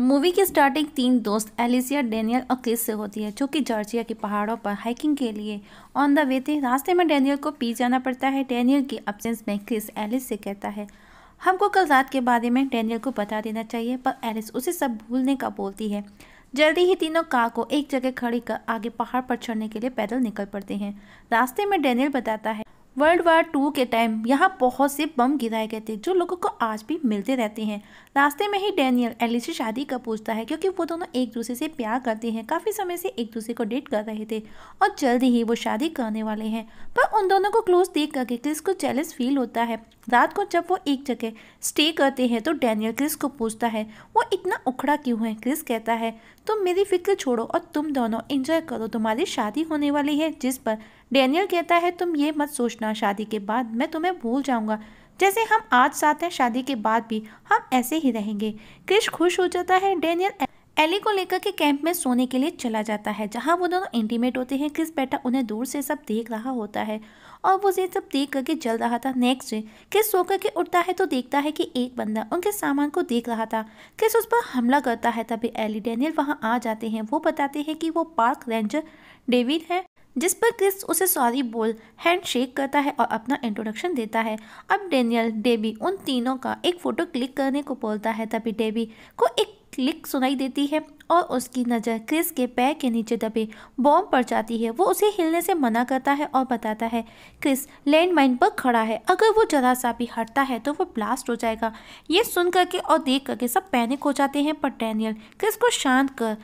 movie की starting तीन दोस्त एलिसिया डेनियल और क्रिस से होती है जो कि जॉर्जिया के पहाड़ों पर हाइकिंग के लिए ऑन द वे थे रास्ते में डेनियल को पी जाना पड़ता है डेनियल की अब्सेंस में क्रिस एलिस से कहता है हमको कल रात के बारे में डेनियल को बता देना चाहिए पर एलिस उसे सब भूलने का बोलती है जल्दी ही तीनों कार को एक जगह खड़ी कर आगे पहाड़ पर चढ़ने के लिए पैदल निकल पड़ते हैं रास्ते में डेनियल बताता है वर्ल्ड वार टू के टाइम यहाँ बहुत से बम गिराए गए थे जो लोगों को आज भी मिलते रहते हैं रास्ते में ही डैनियल एली से शादी का पूछता है क्योंकि वो दोनों एक दूसरे से प्यार करते हैं काफ़ी समय से एक दूसरे को डेट कर रहे थे और जल्दी ही वो शादी करने वाले हैं पर उन दोनों को क्लोज देख करके क्रिस को चैलेंज फील होता है रात को जब वो एक जगह स्टे करते हैं तो डैनियल क्रिस को पूछता है वो इतना उखड़ा क्यों है क्रिस कहता है तुम मेरी फिक्र छोड़ो और तुम दोनों इंजॉय करो तुम्हारी शादी होने वाली है जिस पर डेनियल कहता है तुम ये मत सोचना शादी के बाद मैं तुम्हें भूल जाऊंगा जैसे हम आज साथ हैं शादी के बाद भी हम ऐसे ही रहेंगे क्रिश खुश हो जाता है डेनियल एली को लेकर के कैंप में सोने के लिए चला जाता है जहाँ वो दोनों इंटीमेट होते हैं क्रिस बैठा उन्हें दूर से सब देख रहा होता है और वो ये सब देख करके जल रहा था नेक्स्ट डे क्रिस सो करके उठता है तो देखता है कि एक बंदा उनके सामान को देख रहा था क्रिस उस पर हमला करता है तभी एली डेनियल वहाँ आ जाते हैं वो बताते हैं कि वो पार्क रेंजर डेविड है जिस पर क्रिस उसे सॉरी बोल हैंडशेक करता है और अपना इंट्रोडक्शन देता है अब डेनियल डेबी उन तीनों का एक फ़ोटो क्लिक करने को बोलता है तभी डेबी को एक क्लिक सुनाई देती है और उसकी नज़र क्रिस के पैर के नीचे दबे बॉम्ब पर जाती है वो उसे हिलने से मना करता है और बताता है क्रिस लैंडमाइन पर खड़ा है अगर वो जरा सा भी हटता है तो वो ब्लास्ट हो जाएगा ये सुन करके और देख करके सब पैनिक हो जाते हैं पर डैनियल क्रिस को शांत कर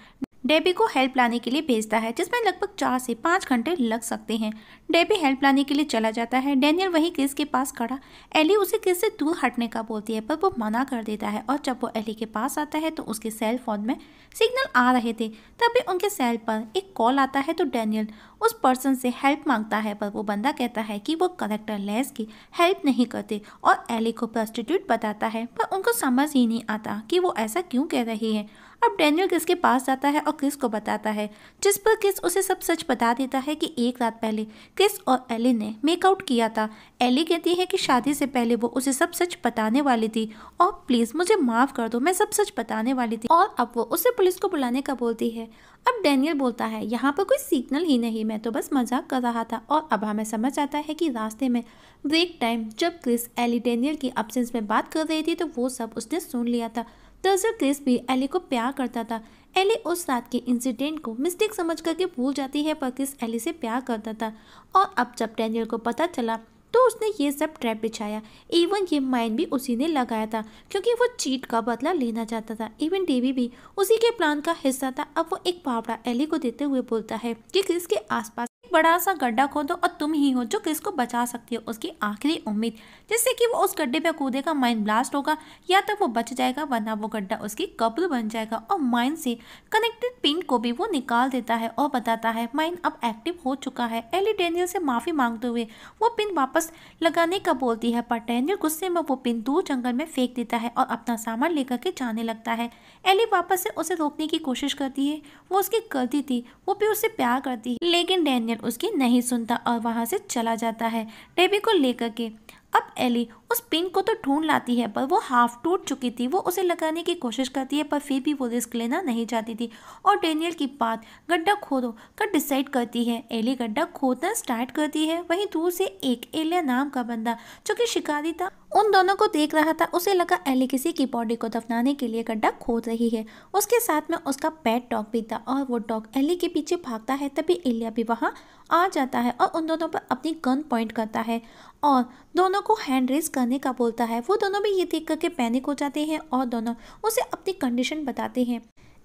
डेबी को हेल्प लाने के लिए भेजता है जिसमें लगभग चार से पाँच घंटे लग सकते हैं डेबी हेल्प लाने के लिए चला जाता है डैनियल वहीं क्रिस के पास खड़ा एली उसे क्रिस से दूर हटने का बोलती है पर वो मना कर देता है और जब वो एली के पास आता है तो उसके सेल फोन में सिग्नल आ रहे थे तभी उनके सेल पर एक कॉल आता है तो डैनियल उस पर्सन से हेल्प मांगता है पर वो बंदा कहता है कि वो करेक्टर लेस की हेल्प नहीं करते और एली को प्रस्टिट्यूट बताता है पर उनको समझ ही नहीं आता कि वो ऐसा क्यों कह रही है अब डैनियल क्रिस के पास जाता है और क्रिस को बताता है जिस पर क्रिस उसे सब सच बता देता है कि एक रात पहले क्रिस और एली ने मेकआउट किया था एली कहती है कि शादी से पहले वो उसे सब सच बताने वाली थी और प्लीज़ मुझे माफ़ कर दो मैं सब सच बताने वाली थी और अब वो उसे पुलिस को बुलाने का बोलती है अब डैनियल बोलता है यहाँ पर कोई सिग्नल ही नहीं मैं तो बस मजाक कर रहा था और अब हमें समझ आता है कि रास्ते में ब्रेक टाइम जब क्रिस एली डैनियल की अब्सेंस में बात कर रही थी तो वो सब उसने सुन लिया था दरअसल क्रिस भी एली को प्यार करता था एली उस रात के इंसिडेंट को मिस्टेक समझ करके भूल जाती है पर क्रिस एली से प्यार करता था और अब जब डैनियल को पता चला तो उसने ये सब ट्रैप बिछाया इवन ये माइंड भी उसी ने लगाया था क्योंकि वो चीट का बदला लेना चाहता था इवन डेवी भी उसी के प्लान का हिस्सा था अब वो एक पावड़ा एली को देते हुए बोलता है कि क्रिस के आसपास बड़ा सा गड्ढा खोदो और तुम ही हो जो क्रिस को बचा सकती हो उसकी आखिरी उम्मीद जिससे कि वो उस गड्ढे पे कूदेगा माइंड ब्लास्ट होगा या तो वो बच जाएगा वरना वो गड्ढा उसकी कब्र बन जाएगा और माइंड से कनेक्टेड पिन को भी वो निकाल देता है और बताता है माइंड अब एक्टिव हो चुका है एली डेनियल से माफ़ी मांगते हुए वो पिन वापस लगाने का बोलती है पर डेनियल गुस्से में वो पिन दूर जंगल में फेंक देता है और अपना सामान लेकर के जाने लगता है एली वापस से उसे रोकने की कोशिश करती है वो उसकी गलती थी वो भी उससे प्यार करती है लेकिन डेनियल उसकी नहीं सुनता और वहाँ से चला जाता है डेबी को लेकर के अब एली उस पिन को तो ढूंढ लाती है पर वो हाफ टूट चुकी थी वो उसे लगाने की कोशिश करती है पर फिर भी वो रिस्क लेना नहीं चाहती थी और डेनियल की बात गड्ढा खोदो का डिसाइड करती है एली गड्ढा खोदना स्टार्ट करती है वहीं दूर से एक एलिया नाम का बंदा जो कि शिकारी था उन दोनों को देख रहा था उसे लगा एली किसी की बॉडी को दफनाने के लिए गड्ढा खोद रही है उसके साथ में उसका पेट डॉग भी था और वो डॉग एली के पीछे भागता है तभी एलिया भी वहाँ आ जाता है और उन दोनों पर अपनी गन पॉइंट करता है और दोनों को हैंड रेस करने का बोलता है वो दोनों भी ये देख करके पैनिक हो जाते हैं और दोनों उसे अपनी कंडीशन बताते हैं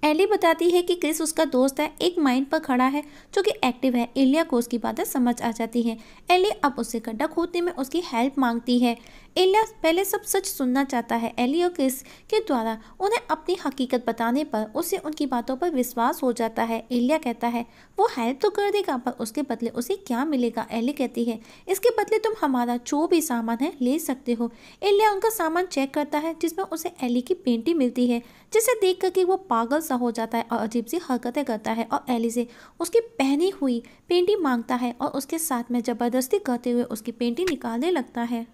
एली बताती है कि क्रिस उसका दोस्त है एक माइंड पर खड़ा है जो कि एक्टिव है एलिया को उसकी बातें समझ आ जाती है एली अब उससे गड्ढा खोदने में उसकी हेल्प मांगती है एलिया पहले सब सच सुनना चाहता है एली और क्रिस के द्वारा उन्हें अपनी हकीकत बताने पर उसे उनकी बातों पर विश्वास हो जाता है एलिया कहता है वो हेल्प तो कर देगा पर उसके बदले उसे क्या मिलेगा एली कहती है इसके बदले तुम हमारा जो भी सामान है ले सकते हो एलिया उनका सामान चेक करता है जिसमें उसे एली की पेंटिंग मिलती है जिसे देख करके वो पागल सा गुस्सा हो जाता है और अजीब सी हरकतें करता है और एली से उसकी पहनी हुई पेंटिंग मांगता है और उसके साथ में ज़बरदस्ती करते हुए उसकी पेंटिंग निकालने लगता है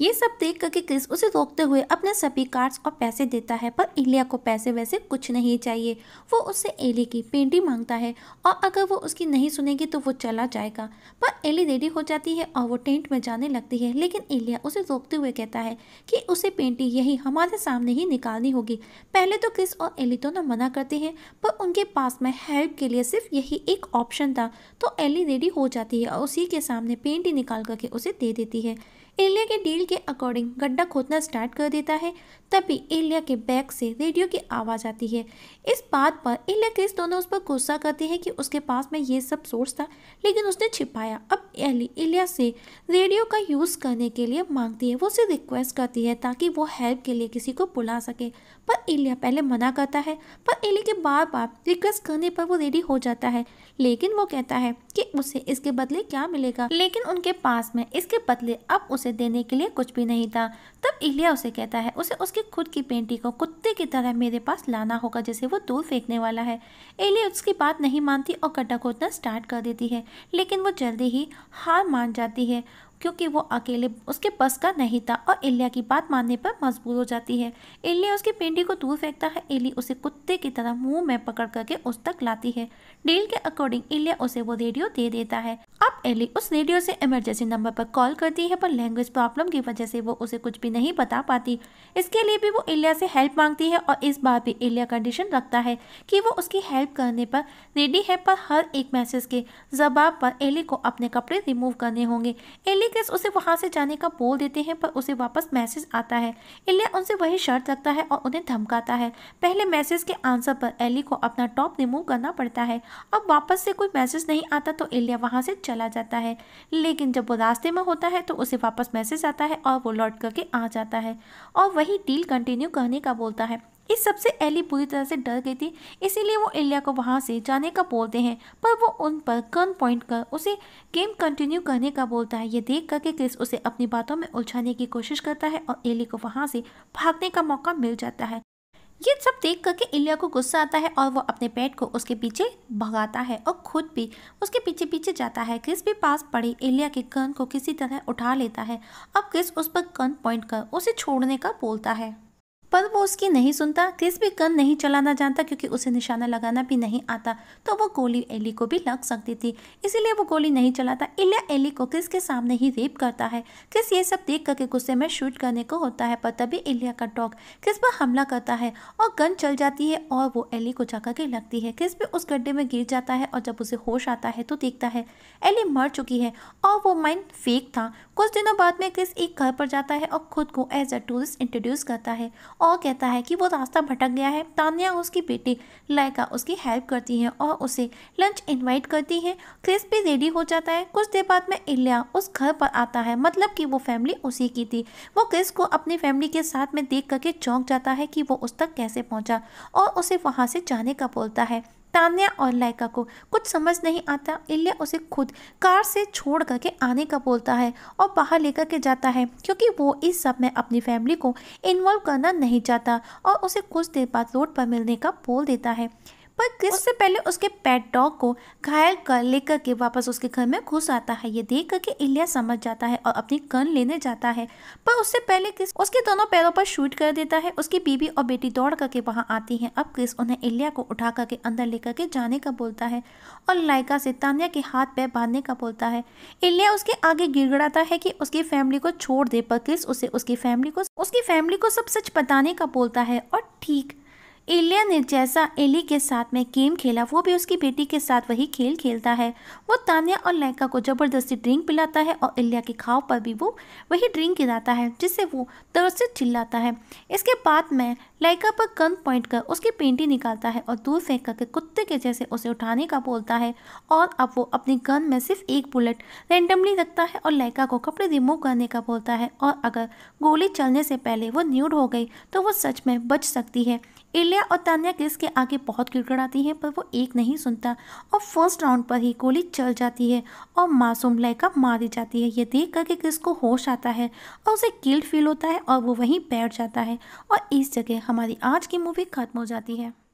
ये सब देख करके क्रिस उसे रोकते हुए अपने सभी कार्ड्स और पैसे देता है पर इलिया को पैसे वैसे कुछ नहीं चाहिए वो उससे एली की पेंटिंग मांगता है और अगर वो उसकी नहीं सुनेगी तो वो चला जाएगा पर एली रेडी हो जाती है और वो टेंट में जाने लगती है लेकिन एलिया उसे रोकते हुए कहता है कि उसे पेंटिंग यही हमारे सामने ही निकालनी होगी पहले तो क्रिस और एली दोनों मना करते हैं पर उनके पास में हेल्प के लिए सिर्फ यही एक ऑप्शन था तो एली रेडी हो जाती है और उसी के सामने पेंटिंग निकाल करके उसे दे देती है एलिया के डील के अकॉर्डिंग गड्ढा खोदना स्टार्ट कर देता है तभी एलिया के बैग से रेडियो की आवाज़ आती है इस बात पर एलिया क्रिस दोनों उस पर गुस्सा करते हैं कि उसके पास में ये सब सोर्स था लेकिन उसने छिपाया अब एली एलिया से रेडियो का यूज़ करने के लिए मांगती है वो उसे रिक्वेस्ट करती है ताकि वो हेल्प के लिए किसी को बुला सके पर एलिया पहले मना करता है पर एली के बार बार रिक्वेस्ट करने पर वो रेडी हो जाता है लेकिन वो कहता है कि उसे इसके बदले क्या मिलेगा लेकिन उनके पास में इसके बदले अब उसे उसे देने के लिए कुछ भी नहीं था तब इलिया उसे कहता है उसे उसकी खुद की पेंटिंग को कुत्ते की तरह मेरे पास लाना होगा जिसे वो दूर फेंकने वाला है इलिया उसकी बात नहीं मानती और गड्ढा खोदना स्टार्ट कर देती है लेकिन वो जल्दी ही हार मान जाती है क्योंकि वो अकेले उसके बस का नहीं था और इल्या की बात मानने पर मजबूर हो जाती है इल्या उसकी पिंडी को दूर फेंकता है एली उसे कुत्ते की तरह मुंह में पकड़ करके उस तक लाती है डील के अकॉर्डिंग इल्या उसे वो रेडियो दे देता है अब एली उस रेडियो से इमरजेंसी नंबर पर कॉल करती है पर लैंग्वेज प्रॉब्लम की वजह से वो उसे कुछ भी नहीं बता पाती इसके लिए भी वो इल्या से हेल्प मांगती है और इस बार भी इल्या कंडीशन रखता है कि वो उसकी हेल्प करने पर रेडी है पर हर एक मैसेज के जवाब पर एली को अपने कपड़े रिमूव करने होंगे एली एलिगस उसे वहां से जाने का बोल देते हैं पर उसे वापस मैसेज आता है इलिया उनसे वही शर्त रखता है और उन्हें धमकाता है पहले मैसेज के आंसर पर एली को अपना टॉप रिमूव करना पड़ता है अब वापस से कोई मैसेज नहीं आता तो इलिया वहां से चला जाता है लेकिन जब वो रास्ते में होता है तो उसे वापस मैसेज आता है और वो लौट करके आ जाता है और वही डील कंटिन्यू करने का बोलता है इस सबसे एली पूरी तरह से डर गई थी इसीलिए वो एलिया को वहाँ से जाने का बोलते हैं पर वो उन पर गन पॉइंट कर उसे गेम कंटिन्यू करने का बोलता है ये देख करके क्रिस उसे अपनी बातों में उलझाने की कोशिश करता है और एली को वहाँ से भागने का मौका मिल जाता है ये सब देख करके इलिया को गुस्सा आता है और वो अपने पेट को उसके पीछे भगाता है और खुद भी उसके पीछे पीछे जाता है क्रिस भी पास पड़ी इलिया के गन को किसी तरह उठा लेता है अब क्रिस उस पर गन पॉइंट कर उसे छोड़ने का बोलता है पर वो उसकी नहीं सुनता क्रिस भी गन नहीं चलाना जानता क्योंकि उसे निशाना लगाना भी नहीं आता तो वो गोली एली को भी लग सकती थी इसीलिए वो गोली नहीं चलाता इलिया एली को क्रिस के सामने ही रेप करता है क्रिस ये सब देख करके गुस्से में शूट करने को होता है पर तभी इलिया का डॉग क्रिस पर हमला करता है और गन चल जाती है और वो एली को जाकर के लगती है क्रिस भी उस गड्ढे में गिर जाता है और जब उसे होश आता है तो देखता है एली मर चुकी है और वो माइंड फेक था कुछ दिनों बाद में क्रिस एक घर पर जाता है और खुद को एज अ टूरिस्ट इंट्रोड्यूस करता है और कहता है कि वो रास्ता भटक गया है तानिया उसकी बेटी लाइका उसकी हेल्प करती है और उसे लंच इनवाइट करती है क्रिस भी रेडी हो जाता है कुछ देर बाद में इल्या उस घर पर आता है मतलब कि वो फैमिली उसी की थी वो क्रिस को अपनी फैमिली के साथ में देख करके चौंक जाता है कि वो उस तक कैसे पहुँचा और उसे वहाँ से जाने का बोलता है तान्या और लाइका को कुछ समझ नहीं आता इल्या उसे खुद कार से छोड़ करके आने का बोलता है और बाहर लेकर के जाता है क्योंकि वो इस सब में अपनी फैमिली को इन्वॉल्व करना नहीं चाहता और उसे कुछ देर बाद रोड पर मिलने का बोल देता है पर क्रिस उससे पहले उसके पेट डॉग को घायल कर लेकर के वापस उसके घर में घुस आता है ये देख करके इलिया समझ जाता है और अपनी गन लेने जाता है पर उससे पहले क्रिस उसके दोनों पैरों पर शूट कर देता है उसकी बीबी और बेटी दौड़ करके वहाँ आती है अब क्रिस उन्हें इलिया को उठा करके अंदर लेकर के जाने का बोलता है और लाइका से तानिया के हाथ पैर बांधने का बोलता है इलिया उसके आगे गिड़गड़ाता है कि उसकी फैमिली को छोड़ दे पर क्रिस उसे उसकी फैमिली को उसकी फैमिली को सब सच बताने का बोलता है और ठीक इलिया ने जैसा एली के साथ में गेम खेला वो भी उसकी बेटी के साथ वही खेल खेलता है वो तानिया और लैका को ज़बरदस्ती ड्रिंक पिलाता है और इलिया के खाव पर भी वो वही ड्रिंक गिराता है जिससे वो तरसित चिल्लाता है इसके बाद में लैका पर गन पॉइंट कर उसकी पेंटी निकालता है और दूर फेंक करके कुत्ते के जैसे उसे उठाने का बोलता है और अब वो अपनी गन में सिर्फ एक बुलेट रेंडमली रखता है और लैका को कपड़े रिमूव करने का बोलता है और अगर गोली चलने से पहले वो न्यूड हो गई तो वो सच में बच सकती है इलिया प्रिया और तान्या क्रिस के आगे बहुत गिड़गड़ाती है पर वो एक नहीं सुनता और फर्स्ट राउंड पर ही गोली चल जाती है और मासूम लयका मारी जाती है ये देख करके क्रिस को होश आता है और उसे गिल्ट फील होता है और वो वहीं बैठ जाता है और इस जगह हमारी आज की मूवी खत्म हो जाती है